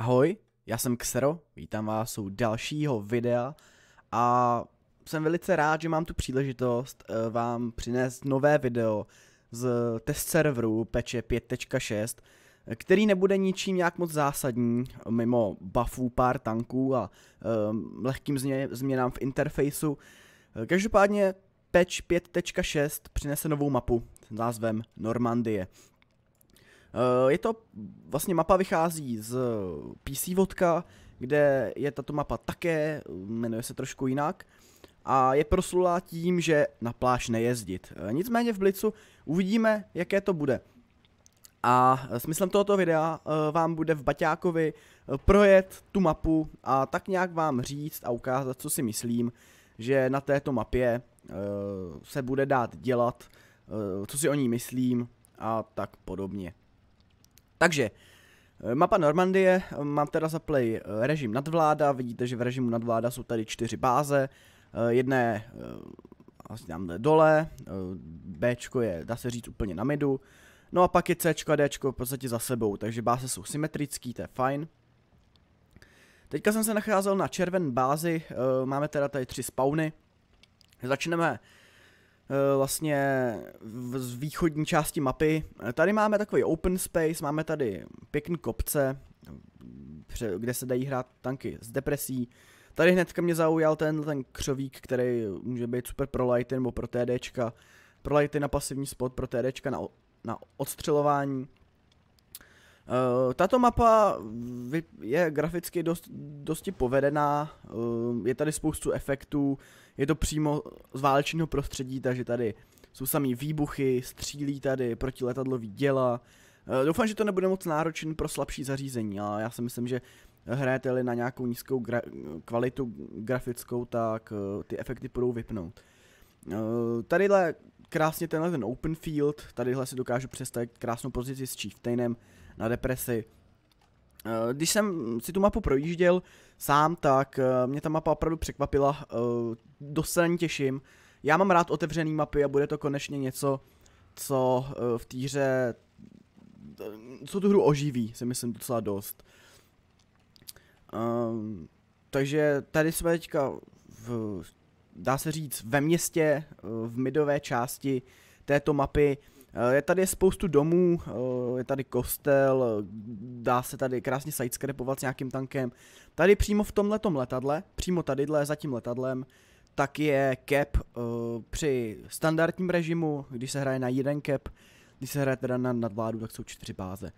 Ahoj, já jsem Xero, vítám vás u dalšího videa a jsem velice rád, že mám tu příležitost eh, vám přinést nové video z test serveru peče 5.6, který nebude ničím nějak moc zásadní, mimo buffů pár tanků a um, lehkým změnám v interfejsu. Každopádně patch 5.6 přinese novou mapu s názvem Normandie. Eh, je to, vlastně mapa vychází z PC vodka, kde je tato mapa také, jmenuje se trošku jinak a je proslulá tím, že na pláž nejezdit. Eh, nicméně v Blicu uvidíme, jaké to bude. A smyslem tohoto videa eh, vám bude v Baťákovi projet tu mapu a tak nějak vám říct a ukázat, co si myslím, že na této mapě se bude dát dělat, co si o ní myslím a tak podobně. Takže, eh, mapa Normandie, eh, mám teda za play eh, režim nadvláda, vidíte, že v režimu nadvláda jsou tady čtyři báze, jedné asi tamhle dole, B je, dá se říct, úplně na midu, no a pak je C a D v podstatě za sebou, takže báze jsou symetrický, to je fajn. Teďka jsem se nacházel na červen bázi, máme teda tady tři spawny, začneme Eh, vlastně z východní části mapy. Eh, tady máme takový open space, máme tady pěkný kopce, kde se dají hrát tanky s depresí. Tady hnedka mě zaujal ten, ten křovík, který může být super pro lighty nebo pro TDčka. Pro lighty na pasivní spot, pro TDčka na, na odstřelování. Eh, tato mapa je graficky dost, dosti povedená, eh, je tady spoustu efektů, je to přímo z válečného prostředí, takže tady jsou samý výbuchy, střílí tady protiletadlový děla. Eh, doufám, že to nebude moc náročné pro slabší zařízení, ale já si myslím, že hrajete-li na nějakou nízkou gra- kvalitu grafickou, tak ty efekty budou vypnout. Tadyhle krásně tenhle ten open field, tadyhle si dokážu představit krásnou pozici s Chieftainem, na depresi. Eh, když jsem si tu mapu projížděl sám, tak eh, mě ta mapa opravdu překvapila, eh, dost se na ní těším. Já mám rád otevřený mapy a bude to konečně něco, co v týře, co tu hru oživí, si myslím docela dost. Takže tady jsme teďka v, dá se říct, ve městě, v midové části této mapy. Eh, je tady spoustu domů, eh, je tady kostel, dá se tady krásně sidescrapovat s nějakým tankem. Tady přímo v tomhletom letadle, přímo tadyhle za tím letadlem, tak je cap eh, při standardním režimu, když se hraje na jeden cap, když se hraje teda na nadvládu, tak jsou čtyři báze.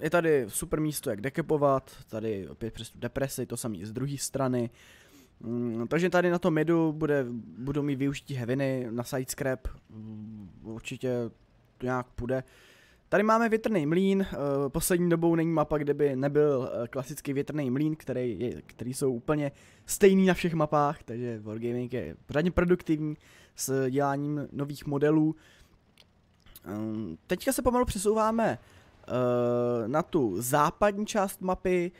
Je tady super místo, jak dekepovat, tady opět přes tu depresi, to samý z druhé strany. Mm, takže tady na tom medu bude, budou mít využití heaviny na scrap. Mm, určitě to nějak půjde. Tady máme větrný mlín, eh, poslední dobou není mapa, kde by nebyl eh, klasický větrný mlín, který, je, který jsou úplně stejný na všech mapách, takže Wargaming je pořádně produktivní s děláním nových modelů. Mm, teďka se pomalu přesouváme eh, na tu západní část mapy,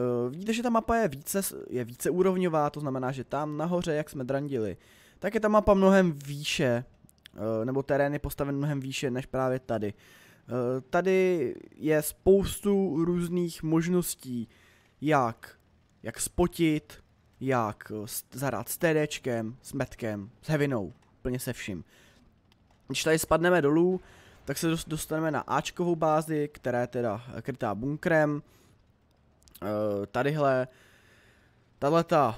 Eh, vidíte, že ta mapa je více, je více úrovňová, to znamená, že tam nahoře, jak jsme drandili, tak je ta mapa mnohem výše, eh, nebo terén je postaven mnohem výše než právě tady. Eh, tady je spoustu různých možností, jak, jak spotit, jak zahrát s TDčkem, s metkem, s hevinou, plně se vším. Když tady spadneme dolů, tak se dostaneme na Ačkovou bázi, která je teda krytá bunkrem, Eh, tadyhle, ta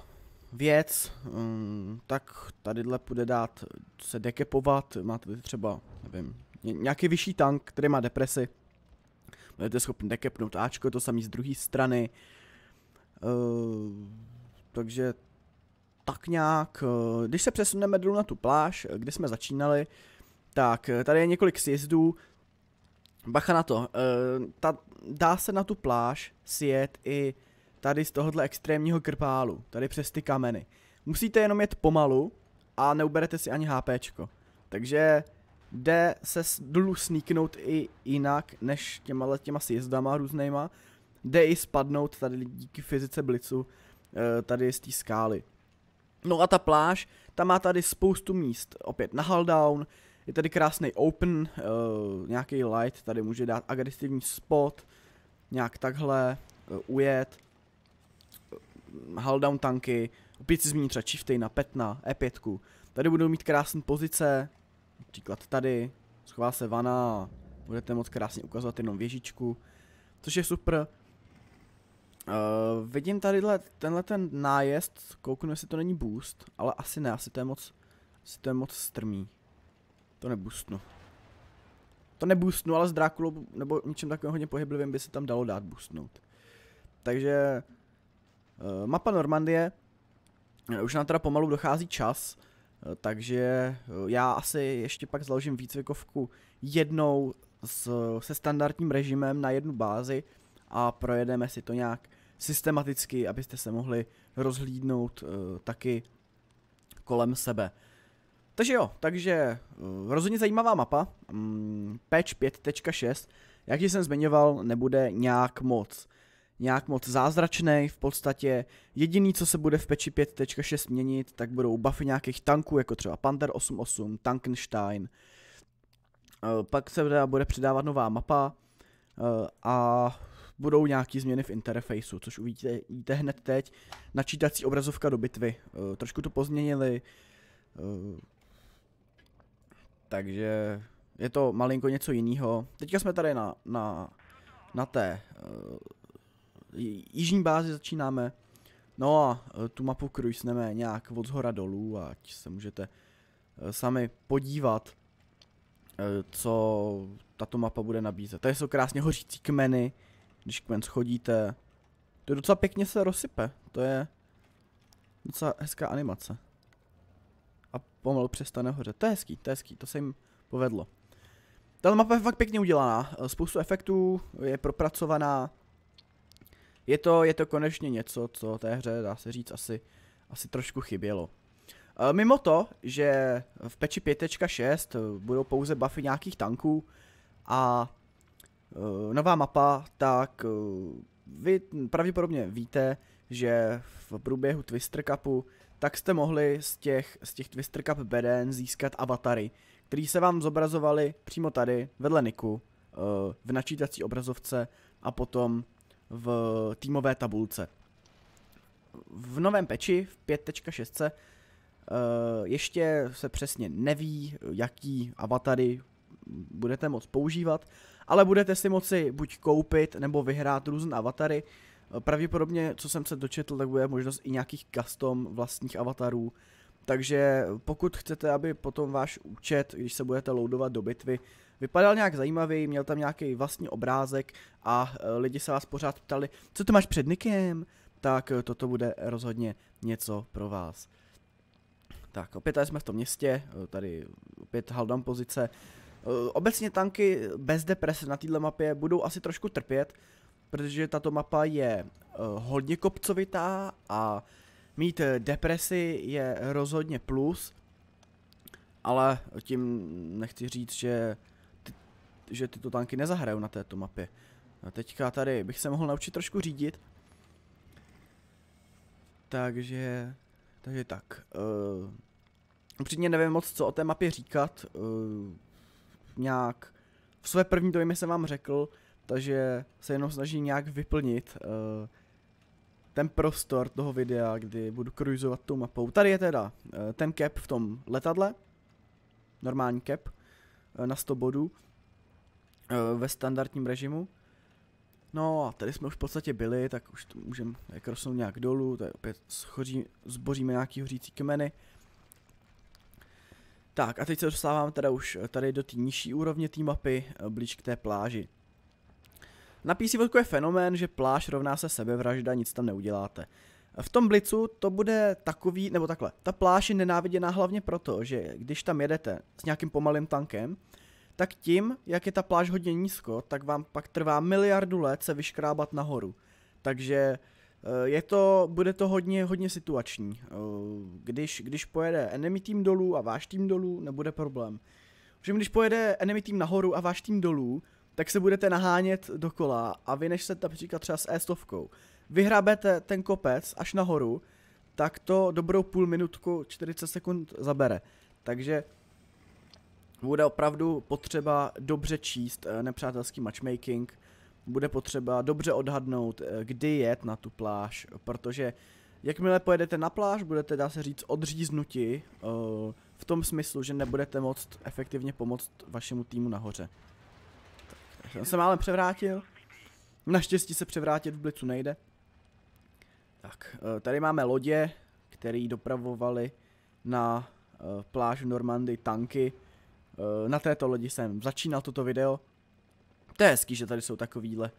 věc, mm, tak tadyhle půjde dát se dekepovat, máte tady třeba, nevím, nějaký vyšší tank, který má depresi, budete schopni dekepnout Ačko, to samý z druhé strany, eh, takže tak nějak, eh, když se přesuneme dolů na tu pláž, kde jsme začínali, tak tady je několik sjezdů, bacha na to, uh, ta, dá se na tu pláž sjet i tady z tohohle extrémního krpálu, tady přes ty kameny. Musíte jenom jet pomalu a neuberete si ani HPčko. Takže jde se dolů sníknout i jinak, než těma, těma sjezdama různýma. Jde i spadnout tady díky fyzice blicu eh, tady z té skály. No a ta pláž, ta má tady spoustu míst. Opět na Haldown, je tady krásný open, uh, nějaký light, tady může dát agresivní spot, nějak takhle, uh, ujet, uh, down tanky, opět si změní třeba shifty na petna, E5. Tady budou mít krásné pozice, například tady, schová se vana, budete moc krásně ukazovat jenom věžičku, což je super. Uh, vidím tady tenhle ten nájezd, kouknu jestli to není boost, ale asi ne, asi to je moc, asi to je moc strmý. To nebustnu. To nebustnu, ale s Drákulou nebo něčím takovým hodně pohyblivým by se tam dalo dát bustnout. Takže uh, mapa Normandie, eh, už nám teda pomalu dochází čas, eh, takže já asi ještě pak založím výcvikovku jednou s, se standardním režimem na jednu bázi a projedeme si to nějak systematicky, abyste se mohli rozhlídnout uh, taky kolem sebe. Takže jo, takže eh, rozhodně zajímavá mapa. Mm, patch 5.6, jak jsem zmiňoval, nebude nějak moc nějak moc zázračný. V podstatě jediný, co se bude v patchi 5.6 měnit, tak budou buffy nějakých tanků, jako třeba Panther 8.8, Tankenstein. Eh, pak se bude přidávat nová mapa eh, a budou nějaké změny v interfejsu, což uvidíte jíte hned teď. Načítací obrazovka do bitvy. Trošku to pozměnili. Takže je to malinko něco jiného. Teďka jsme tady na, na, na té uh, jižní bázi začínáme. No a uh, tu mapu krujsneme nějak od zhora dolů, ať se můžete uh, sami podívat, uh, co tato mapa bude nabízet. Tady jsou krásně hořící kmeny, když kmen schodíte. To je docela pěkně se rozsype, to je docela hezká animace a pomalu přestane hořet. To je hezký, to je hezký, to se jim povedlo. Tato mapa je fakt pěkně udělaná, eh, spoustu efektů, je propracovaná. Je to, je to konečně něco, co té hře, dá se říct, asi, asi trošku chybělo. Eh, mimo to, že v peči 5.6 eh, budou pouze buffy nějakých tanků a nová mapa, tak vy pravděpodobně víte, že v průběhu Twister Cupu tak jste mohli z těch, z těch Twister Cup beden získat avatary, který se vám zobrazovali přímo tady, vedle Niku, eh, v načítací obrazovce a potom v týmové tabulce. V novém peči, v 5.6, eh, ještě se přesně neví, jaký avatary budete moct používat, ale budete si moci buď koupit nebo vyhrát různé avatary, Pravděpodobně, co jsem se dočetl, tak bude možnost i nějakých custom vlastních avatarů. Takže pokud chcete, aby potom váš účet, když se budete loadovat do bitvy, vypadal nějak zajímavý, měl tam nějaký vlastní obrázek a eh, lidi se vás pořád ptali, co to máš před nikem, tak eh, toto bude rozhodně něco pro vás. Tak, opět tady jsme v tom městě, eh, tady opět haldám pozice. Obecně tanky bez deprese na této mapě budou asi trošku trpět, protože tato mapa je uh, hodně kopcovitá a mít eh, depresi je rozhodně plus, ale tím nechci říct, že, ty, že tyto tanky nezahrajou na této mapě. A teďka tady bych se mohl naučit trošku řídit. Takže, takže tak. Uh, upřímně nevím moc, co o té mapě říkat. Uh, nějak v své první dojmy jsem vám řekl, takže se jenom snažím nějak vyplnit uh, ten prostor toho videa, kdy budu kruizovat tou mapou. Tady je teda uh, ten cap v tom letadle, normální cap uh, na 100 bodů uh, ve standardním režimu. No a tady jsme už v podstatě byli, tak už to můžeme krosnout nějak dolů, tady opět schoří, zboříme nějaký hořící kmeny. Tak a teď se dostávám teda už tady do té nižší úrovně té mapy, blíž k té pláži. Na PC vodku je fenomén, že pláž rovná se sebevražda, nic tam neuděláte. V tom blicu to bude takový, nebo takhle, ta pláž je nenáviděná hlavně proto, že když tam jedete s nějakým pomalým tankem, tak tím, jak je ta pláž hodně nízko, tak vám pak trvá miliardu let se vyškrábat nahoru. Takže eh, je to, bude to hodně, hodně situační. Eh, když, když pojede enemy tým dolů a váš tým dolů, nebude problém. Protože když pojede enemy tým nahoru a váš tým dolů, tak se budete nahánět dokola a vy než se například třeba s e-stovkou vyhrabete ten kopec až nahoru, tak to dobrou půl minutku 40 sekund zabere. Takže bude opravdu potřeba dobře číst eh, nepřátelský matchmaking, bude potřeba dobře odhadnout, eh, kdy jet na tu pláž, protože jakmile pojedete na pláž, budete, dá se říct, odříznuti eh, v tom smyslu, že nebudete moct efektivně pomoct vašemu týmu nahoře. On se málem převrátil. Naštěstí se převrátit v blicu nejde. Tak, eh, tady máme lodě, které dopravovali na eh, pláž Normandy tanky. Eh, na této lodi jsem začínal toto video. To je hezký, že tady jsou takovýhle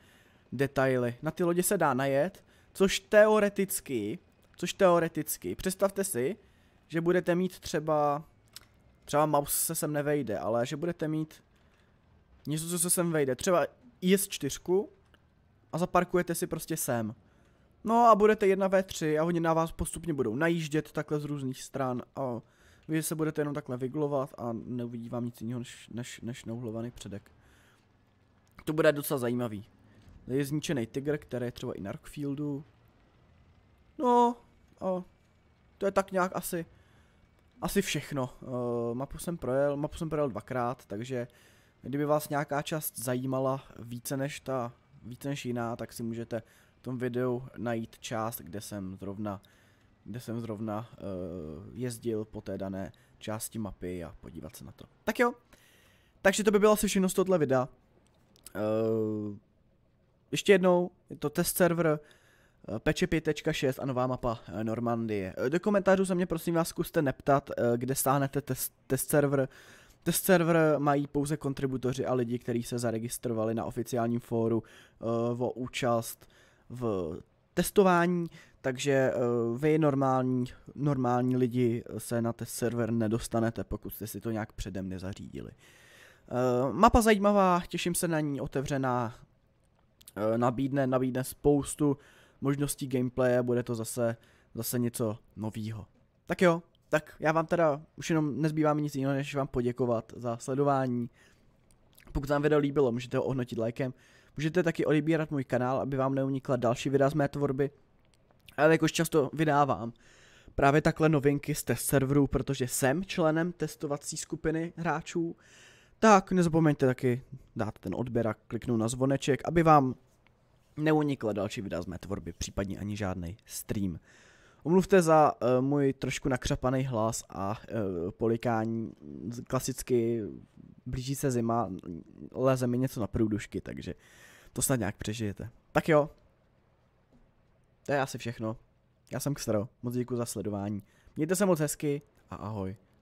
detaily. Na ty lodě se dá najet, což teoreticky, což teoreticky, představte si, že budete mít třeba, třeba mouse se sem nevejde, ale že budete mít Něco, co se sem vejde. Třeba IS-4 a zaparkujete si prostě sem. No a budete jedna ve tři a oni na vás postupně budou najíždět takhle z různých stran a vy se budete jenom takhle vyglovat a neuvidí vám nic jiného než, než, než nouhlovaný předek. To bude docela zajímavý. Je zničený tygr, který je třeba i na Rockfieldu. No, a to je tak nějak asi, asi všechno. Uh, mapu jsem projel, mapu jsem projel dvakrát, takže Kdyby vás nějaká část zajímala více než ta, více než jiná, tak si můžete v tom videu najít část, kde jsem zrovna, kde jsem zrovna uh, jezdil po té dané části mapy a podívat se na to. Tak jo, takže to by bylo asi všechno z tohoto videa. Uh, ještě jednou, je to test server, eh, Peče 5.6 a nová mapa Normandie. Do komentářů se mě prosím vás zkuste neptat, kde stáhnete test, test server, Test server mají pouze kontributoři a lidi, kteří se zaregistrovali na oficiálním fóru uh, o účast v testování, takže uh, vy normální, normální lidi se na test server nedostanete, pokud jste si to nějak předem nezařídili. Uh, eh, mapa zajímavá, těším se na ní, otevřená, uh, nabídne, nabídne spoustu možností gameplaye, bude to zase, zase něco novýho. Tak jo, tak já vám teda už jenom nezbývá mi nic jiného, než vám poděkovat za sledování. Pokud vám video líbilo, můžete ho ohnotit lajkem. Můžete taky odebírat můj kanál, aby vám neunikla další videa z mé tvorby. Ale jakož často vydávám právě takhle novinky z test serverů, protože jsem členem testovací skupiny hráčů. Tak nezapomeňte taky dát ten odběr a kliknout na zvoneček, aby vám neunikla další videa z mé tvorby, případně ani žádný stream. Omluvte za uh, můj trošku nakřapaný hlas a uh, polikání. Klasicky blíží se zima, leze mi něco na průdušky, takže to snad nějak přežijete. Tak jo, to je asi všechno. Já jsem Xero, moc děkuji za sledování. Mějte se moc hezky a ahoj.